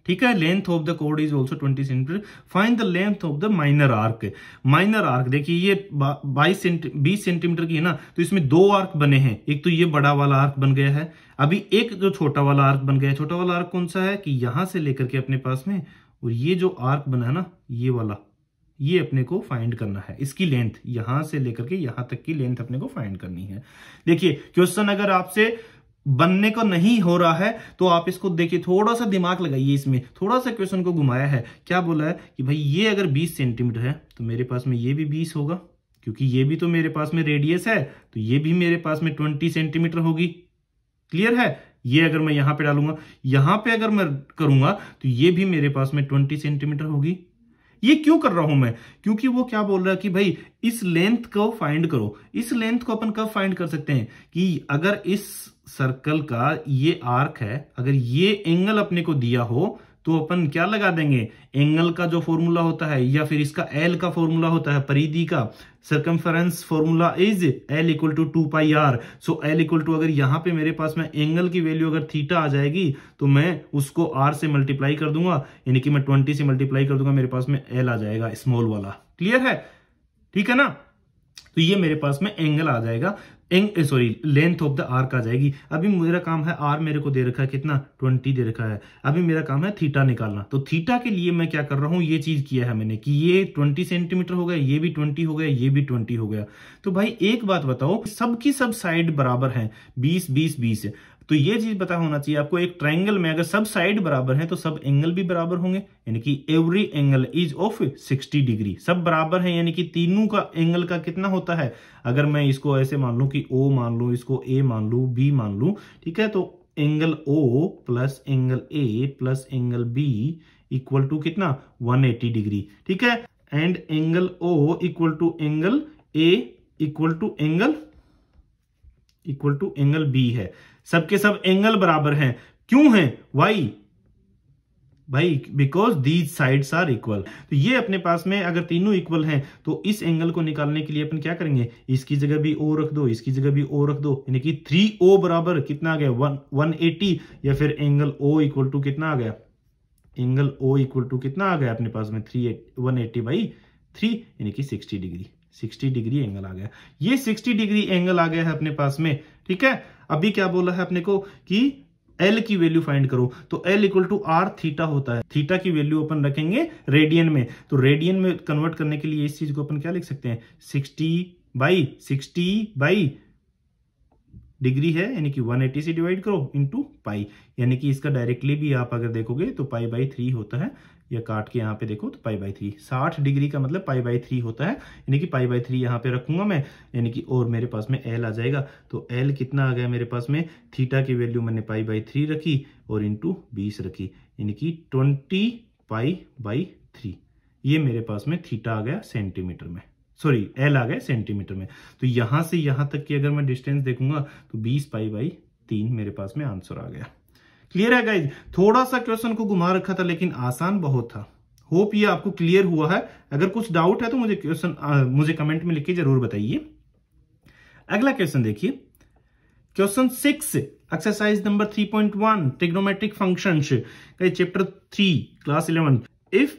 A: ठीक है लेंथ ऑफ द कोड is also twenty centimetre find the length of the minor arc minor arc देखिए ये बाईस सेंटी बीस सेंटीमीटर की है ना तो इसमें दो आर्क बने हैं एक तो ये बड़ा वाला आर्क बन गया है अभी एक जो छोटा वाला आर्क बन गया है छोटा वाला आर्क कौन सा है कि यहां से लेकर के अपने पास में और ये जो आर्क बना है ना ये वाला ये अपने को फाइंड करना है इसकी लेंथ यहां से लेकर के यहां तक की लेंथ अपने को फाइंड करनी है देखिए क्वेश्चन अगर आपसे बनने को नहीं हो रहा है तो आप इसको देखिए थोड़ा सा दिमाग लगाइए इसमें थोड़ा सा क्वेश्चन को घुमाया है क्या बोला है कि भाई ये अगर 20 सेंटीमीटर है तो मेरे पास में ये भी 20 होगा क्योंकि ये भी तो मेरे पास में रेडियस है तो ये भी मेरे पास में 20 सेंटीमीटर होगी क्लियर है ये अगर मैं यहां पे डालूंगा यहां पे अगर मैं करूंगा तो ये भी मेरे पास में 20 सेंटीमीटर होगी ये क्यों कर रहा हूं मैं क्योंकि वो क्या बोल रहा है कि भाई इस लेंथ को फाइंड करो इस लेंथ को अपन कब फाइंड कर सकते हैं कि अगर इस सर्कल का ये आर्क है अगर ये एंगल अपने को दिया हो तो अपन क्या लगा देंगे एंगल का जो फॉर्मूला होता है या फिर इसका एल का फॉर्मूला होता है परिधि का circumference formula is l equal to two pi r so l equal to अगर यहां पे मेरे पास में एंगल की वैल्यू अगर थीटा आ जाएगी तो मैं उसको आर से मल्टीप्लाई कर दूंगा यानी कि मैं ट्वेंटी से मल्टीप्लाई कर दूंगा मेरे पास में एल आ जाएगा स्मॉल वाला क्लियर है ठीक है ना तो ये मेरे पास में एंगल आ जाएगा sorry length of the arc आ जाएगी अभी मेरा काम है आर मेरे को दे रखा है कितना ट्वेंटी दे रखा है अभी मेरा काम है थीटा निकालना तो थीटा के लिए मैं क्या कर रहा हूं ये चीज किया है मैंने कि ये ट्वेंटी सेंटीमीटर हो गया ये भी ट्वेंटी हो गया ये भी ट्वेंटी हो गया तो भाई एक बात बताओ सबकी सब साइड बराबर है बीस बीस बीस तो ये चीज पता होना चाहिए आपको एक ट्राइंगल में अगर सब साइड बराबर है तो सब एंगल भी बराबर होंगे यानी कि every angle is of 60 degree सब बराबर है यानी कि तीनों का एंगल का कितना होता है अगर मैं इसको ऐसे मान लू कि ओ मान लू इसको ए मान लू बी मान लू ठीक है तो angle O plus angle A plus angle B equal to कितना 180 डिग्री ठीक है and angle O equal to angle A equal to angle equal to angle B है सबके सब एंगल बराबर हैं क्यों हैं वाई भाई because these sides are equal तो ये अपने पास में अगर तीनों इक्वल हैं तो इस एंगल को निकालने के लिए अपन क्या करेंगे इसकी जगह भी ओ रख दो इसकी जगह भी ओ रख दो यानी कि थ्री ओ बराबर कितना आ गया वन वन एटी या फिर एंगल ओ इक्वल टू कितना आ गया एंगल ओ इक्वल टू कितना आ गया अपने पास में three one eighty by three यानी कि sixty degree sixty degree angle आ गया ये सिक्सटी डिग्री एंगल आ गया है अपने पास में ठीक है अभी क्या बोला है अपने को कि एल की वैल्यू फाइंड करो तो L equal to r theta होता है थीटा की वैल्यू अपन रखेंगे रेडियन में तो रेडियन में कन्वर्ट करने के लिए इस चीज को अपन क्या लिख सकते हैं sixty by sixty by degree है यानी कि 180 से डिवाइड करो इनटू पाई यानी कि इसका डायरेक्टली भी आप अगर देखोगे तो पाई बाई थ्री होता है या काट के यहाँ पे देखो तो पाई बाई थ्री साठ डिग्री का मतलब पाई बाई थ्री होता है यानी कि पाई बाई थ्री यहाँ पे रखूंगा मैं यानी कि और मेरे पास में एल आ जाएगा तो एल कितना आ गया मेरे पास में थीटा की वैल्यू मैंने पाई बाई थ्री रखी और इंटू बीस रखी यानी कि ट्वेंटी पाई बाई थ्री ये मेरे पास में थीटा आ गया सेंटीमीटर में सॉरी एल आ गया सेंटीमीटर में तो यहां से यहां तक की अगर मैं डिस्टेंस देखूंगा तो बीस पाई बाई तीन मेरे पास में आंसर आ गया क्लियर है गाइज थोड़ा सा क्वेश्चन को घुमा रखा था लेकिन आसान बहुत था होप ये आपको क्लियर हुआ है अगर कुछ डाउट है तो मुझे क्वेश्चन मुझे कमेंट में लिख के जरूर बताइए अगला क्वेश्चन देखिए question six exercise number three point one trigonometric function chapter three class eleven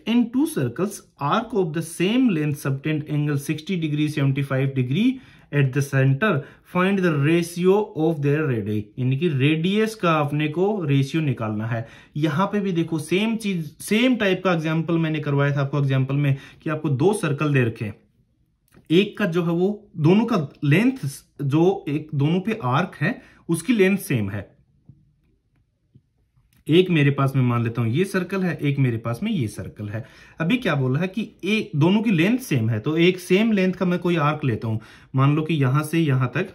A: in two circles arc of the same length length angle sixty degree seventy five degree at the centre find the ratio of their radii यानी कि radius का अपने को ratio निकालना है यहां पे भी देखो सेम चीज सेम टाइप का एग्जाम्पल मैंने करवाया था आपको एग्जाम्पल में कि आपको दो सर्कल दे रखे एक का जो है वो दोनों का लेंथ जो एक दोनों पे आर्क है उसकी लेंथ सेम है एक मेरे पास में मान लेता हूं ये सर्कल है एक मेरे पास में ये सर्कल है अभी क्या बोला है कि एक दोनों की लेंथ सेम है तो एक सेम लेंथ का मैं कोई आर्क लेता हूं मान लो कि यहां से यहां तक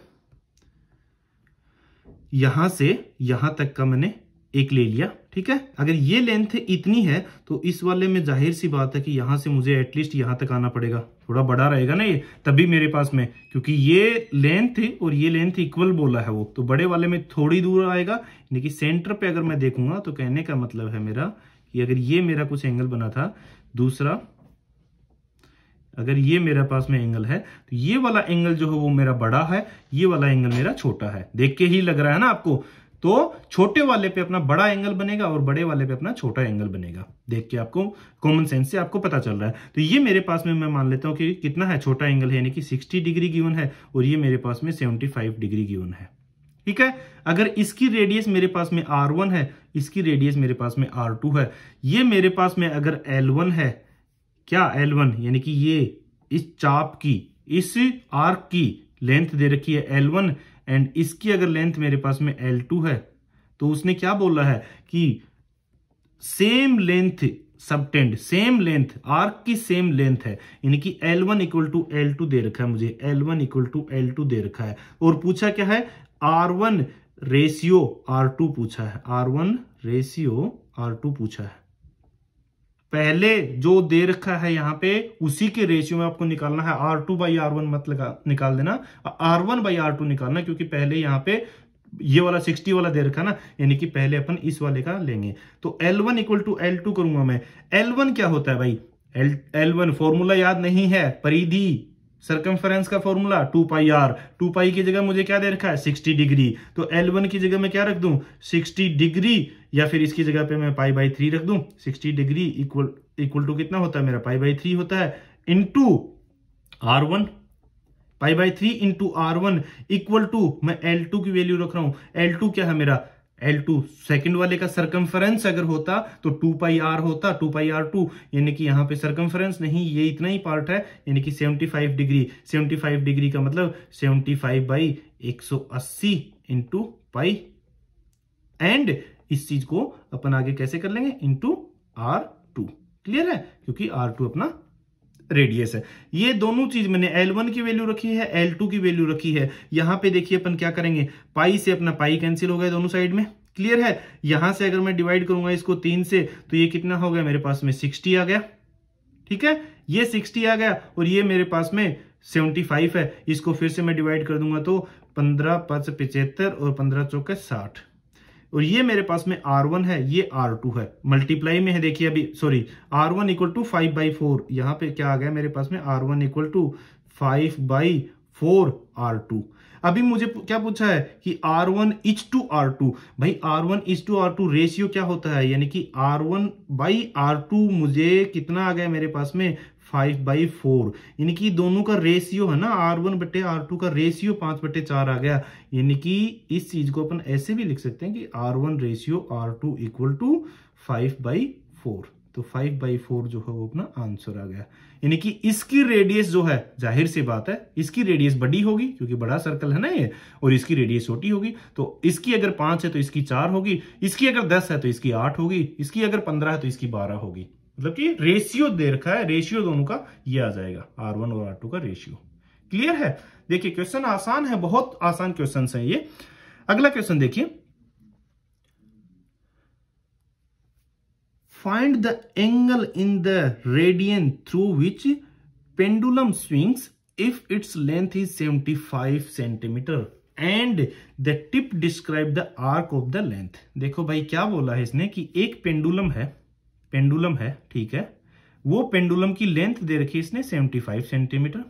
A: यहां से यहां तक का मैंने एक ले लिया ठीक है अगर ये लेंथ इतनी है तो इस वाले में जाहिर सी बात है कि यहां से मुझे एटलीस्ट यहां तक आना पड़ेगा थोड़ा बड़ा रहेगा ना ये तभी मेरे पास में क्योंकि ये लेंथ और ये लेंथ इक्वल बोला है वो तो बड़े वाले में थोड़ी दूर आएगा यानी कि सेंटर पे अगर मैं देखूंगा तो कहने का मतलब है मेरा कि अगर ये मेरा कुछ एंगल बना था दूसरा अगर ये मेरे पास में एंगल है तो ये वाला एंगल जो है वो मेरा बड़ा है ये वाला एंगल मेरा छोटा है देख के ही लग रहा है ना आपको तो छोटे वाले पे अपना बड़ा एंगल बनेगा और बड़े वाले पे अपना छोटा एंगल बनेगा देख के आपको कॉमन सेंस से आपको पता चल रहा है तो ये मेरे पास में मैं मान लेता हूं कि कितना है छोटा एंगल है यानी कि सिक्सटी डिग्री गिवन है और ये मेरे पास में सेवेंटी डिग्री गिवन है ठीक है अगर इसकी रेडियस मेरे पास में आर है इसकी रेडियस मेरे पास में आर है ये मेरे पास में अगर एल है क्या एल यानी कि ये इस चाप की इस आर्क की लेंथ दे रखी है एल एंड इसकी अगर लेंथ मेरे पास में एल टू है तो उसने क्या बोला है कि same length subtend same length arc की सेम लेंथ है यानी कि L1 one equal to L two दे रखा है मुझे L1 one equal to L two दे रखा है और पूछा क्या है R1 रेशियो R2 पूछा है R1 रेशियो R2 पूछा है पहले जो दे रखा है यहाँ पे उसी के रेशियो में आपको निकालना है r two by r one मत लगा निकाल देना r one by r two निकालना क्योंकि पहले यहाँ पे ये वाला सिक्सटी वाला दे रखा ना यानी कि पहले अपन इस वाले का लेंगे तो L one equal to L two करूंगा मैं एल वन क्या होता है भाई एल एल वन फॉर्मूला याद नहीं है परिधि सरकमफेरेंस का formula two pi r two pi की जगह मुझे क्या दे रखा है सिक्सटी डिग्री तो एल वन की जगह मैं क्या रख दूं सिक्सटी डिग्री या फिर इसकी जगह पे मैं पाई बाई थ्री रख दूं sixty degree equal equal to कितना होता है मेरा पाई बाई थ्री होता है into r one pi by three into r one equal to मैं एल टू की वैल्यू रख रहा हूं एल टू क्या है मेरा एल टू सेकेंड वाले का सरकमफरेंस अगर होता तो टू पाई आर होता टू पाई आर टू यानी कि यहाँ पे सरकमफरेंस नहीं ये इतना ही पार्ट है यानी कि 75 डिग्री 75 डिग्री का मतलब 75 फाइव बाई एक सौ अस्सी टू पाई एंड इस चीज को अपन आगे कैसे कर लेंगे इंटू आर टू क्लियर है क्योंकि आर टू अपना रेडियस है ये दोनों चीज मैंने एल वन की वैल्यू रखी है एल टू की वैल्यू रखी है यहां पे देखिए अपन क्या करेंगे पाई से अपना पाई कैंसिल हो गया दोनों साइड में क्लियर है यहां से अगर मैं डिवाइड करूंगा इसको तीन से तो ये कितना हो गया मेरे पास में सिक्सटी आ गया ठीक है ये सिक्सटी आ गया और ये मेरे पास में सेवेंटी फाइव है इसको फिर से मैं डिवाइड कर दूंगा तो पंद्रह पच पिचहत्तर और पंद्रह चौके साठ और ये मेरे पास में R1 है ये R2 है मल्टीप्लाई में है देखिए अभी sorry R1 one equal to five by four यहाँ पे क्या आ गया मेरे पास में R1 one equal to five by four r two अभी मुझे क्या पूछा है कि r one is to r two भाई r one is to r two ratio क्या होता है यानी कि r one by r two मुझे कितना आ गया मेरे पास में फाइव बाई फोर यानी कि दोनों का रेशियो है ना आर वन बटे आर टू का रेशियो पांच बटे चार आ गया यानी कि इस चीज को अपन ऐसे भी लिख सकते हैं कि r one ratio r two equal to five by four तो फाइव बाई फोर जो है वो अपना आंसर आ गया यानी कि इसकी रेडियस जो है जाहिर सी बात है इसकी रेडियस बड़ी होगी क्योंकि बड़ा सर्कल है ना ये और इसकी रेडियस छोटी होगी तो इसकी अगर पांच है तो इसकी चार होगी इसकी अगर दस है तो इसकी आठ होगी इसकी अगर पंद्रह है तो इसकी बारह होगी मतलब कि रेशियो दे रखा है रेशियो दोनों का ये आ जाएगा आर वन और आर टू का रेशियो क्लियर है देखिए क्वेश्चन आसान है बहुत आसान क्वेश्चन है ये अगला क्वेश्चन देखिए find the angle in the radian through which pendulum swings its length is seventy 75 centimetre and the tip describe the arc of the length देखो भाई क्या बोला है इसने कि एक पेंडुलम है पेंडुलम है ठीक है वो पेंडुलम की लेंथ दे रखी इसने 75 सेंटीमीटर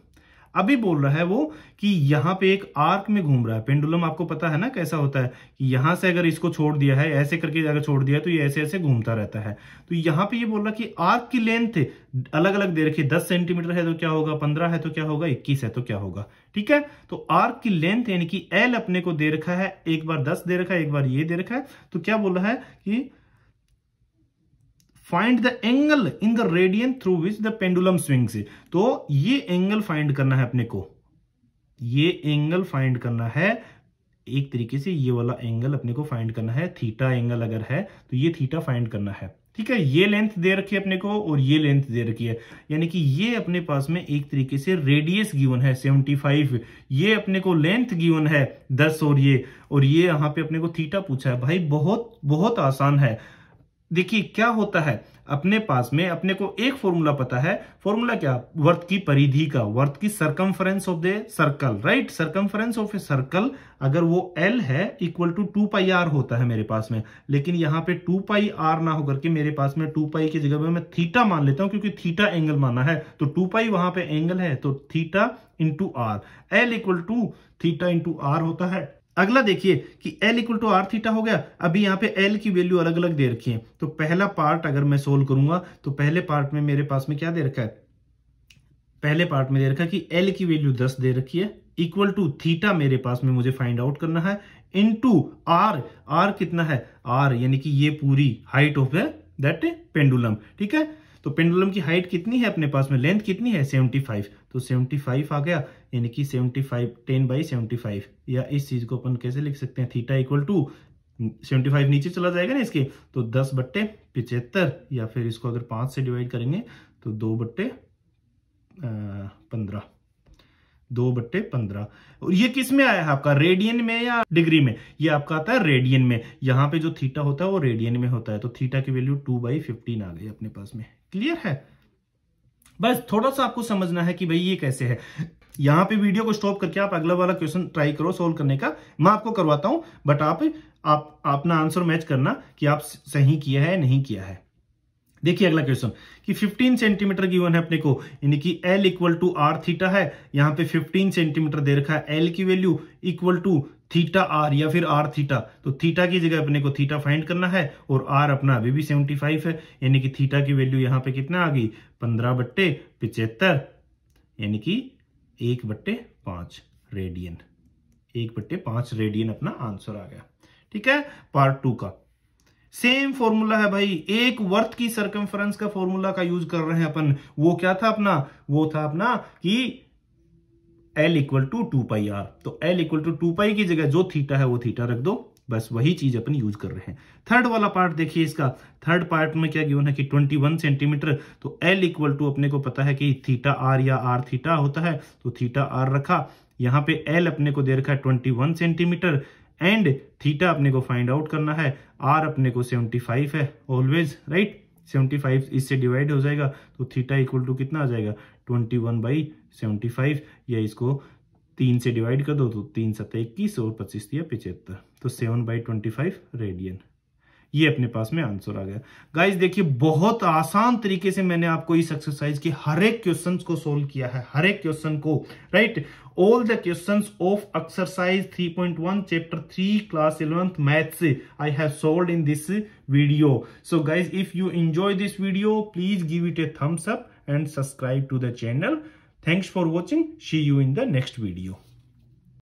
A: अभी बोल रहा है वो कि यहां पे एक आर्क में घूम रहा है पेंडुलम आपको पता है ना कैसा होता है कि यहां से अगर इसको छोड़ दिया है ऐसे करके अगर छोड़ दिया है तो ये ऐसे ऐसे घूमता रहता है तो यहां पे ये बोल रहा है कि आर्क की लेंथ अलग अलग दे रखी दस सेंटीमीटर है तो क्या होगा पंद्रह है तो क्या होगा इक्कीस है तो क्या होगा ठीक है तो आर्क की लेंथ यानी कि एल अपने को दे रखा है एक बार दस दे रखा है एक बार ये दे रखा है तो क्या बोल रहा है कि find the angle in the radian through which the pendulum swing से तो ये एंगल फाइंड करना है अपने को ये एंगल फाइंड करना है एक तरीके से ये वाला एंगल अपने को फाइंड करना है थीटा एंगल अगर है तो ये थीटा फाइंड करना है ठीक है ये लेंथ दे रखी है अपने को और ये लेंथ दे रखी है यानी कि ये अपने पास में एक तरीके से रेडियस गिवन है 75 ये अपने को लेंथ गिवन है 10 और ये और ये यहां पे अपने को थीटा पूछा है भाई बहुत बहुत आसान है देखिए क्या होता है अपने पास में अपने को एक फॉर्मूला पता है फॉर्मूला क्या वर्त की परिधि का वर्त की circumference of the circle right circumference of a circle अगर वो एल है equal to two pi r होता है मेरे पास में लेकिन यहां पे टू पाई आर ना होकर के मेरे पास में टू पाई की जगह पे मैं थीटा मान लेता हूँ क्योंकि थीटा एंगल माना है तो टू पाई वहां पे एंगल है तो theta into r L equal to theta into r होता है अगला देखिए कि L equal to r theta हो गया अभी यहाँ पे L की वैल्यू अलग अलग दे रखी है तो पहला पार्ट अगर मैं सोल्व करूंगा तो पहले पार्ट में मेरे पास में क्या दे रखा है पहले पार्ट में दे रखा है कि L की वैल्यू 10 दे रखी है इक्वल टू थीटा मेरे पास में मुझे फाइंड आउट करना है इन टू आर आर कितना है आर यानी कि ये पूरी हाइट ऑफ दैट पेंडुलम ठीक है तो पेंडुलम की हाइट कितनी है अपने पास में लेंथ कितनी है 75 तो 75 आ गया यानी कि 75 टेन बाई फाइव या इस चीज को अपन कैसे लिख सकते हैं थीटा इक्वल टू 75 नीचे चला जाएगा ना इसके तो 10 बट्टे पिचहत्तर या फिर इसको अगर पांच से डिवाइड करेंगे तो दो बट्टे पंद्रह दो बट्टे पंद्रह और ये किस में आया है आपका रेडियन में या डिग्री में ये आपका आता है रेडियन में यहाँ पे जो थीटा होता है वो रेडियन में होता है तो थीटा की वैल्यू टू बाई फिफ्टीन आ गई अपने पास में क्लियर है बस थोड़ा सा आपको समझना है कि भाई ये कैसे है यहां पे वीडियो को स्टॉप करके आप अगला वाला क्वेश्चन ट्राई करो सोल्व करने का मैं आपको करवाता हूं बट आप आप आंसर मैच करना कि आप सही किया है नहीं किया है देखिए अगला क्वेश्चन कि 15 सेंटीमीटर गिवन है अपने को यानी कि L equal to r theta है यहाँ पे 15 सेंटीमीटर दे रखा है L की value equal to theta r या फिर आर थीटा तो थीटा की जगह अपने को थीटा फाइंड करना है और आर अपना अभी भी 75 है यानी कि थीटा की वैल्यू यहाँ पे कितना आ गई पंद्रह बट्टे पिचहत्तर यानी कि एक बट्टे पांच रेडियन एक बट्टे पांच रेडियन अपना आंसर आ गया ठीक है पार्ट टू का सेम फॉर्मूला है भाई एक वर्थ की सरकम का फॉर्मूला का यूज कर रहे हैं अपन वो क्या था अपना वो था अपना कि L equal to two pi r तो L equal to two pi की जगह जो थीटा है वो थीटा रख दो बस वही चीज अपन यूज कर रहे हैं थर्ड वाला पार्ट देखिए इसका थर्ड पार्ट में क्या गिवन है कि 21 सेंटीमीटर तो L इक्वल टू अपने को पता है कि थीटा आर या आर थीटा होता है तो थीटा आर रखा यहां पे L अपने को दे रखा है 21 सेंटीमीटर एंड थीटा अपने को फाइंड आउट करना है आर अपने को 75 है ऑलवेज राइट 75 इससे डिवाइड हो जाएगा तो थीटा इक्वल टू कितना आ जाएगा 21 वन बाई सेवेंटी या इसको तीन से डिवाइड कर दो तो तीन सत्तर इक्कीस और पच्चीस या पिछहत्तर तो seven by twenty five radian ये अपने पास में आंसर आ गया गाइज देखिए बहुत आसान तरीके से मैंने आपको इस एक्सरसाइज के हर एक क्वेश्चन को सोल्व किया है हर एक क्वेश्चन को write all the question of exercise 3.1 chapter 3 class eleventh maths I have solve in this video so guys if you enjoy this video please give it a thumbs up and subscribe to the channel thanks for watching see you in the next video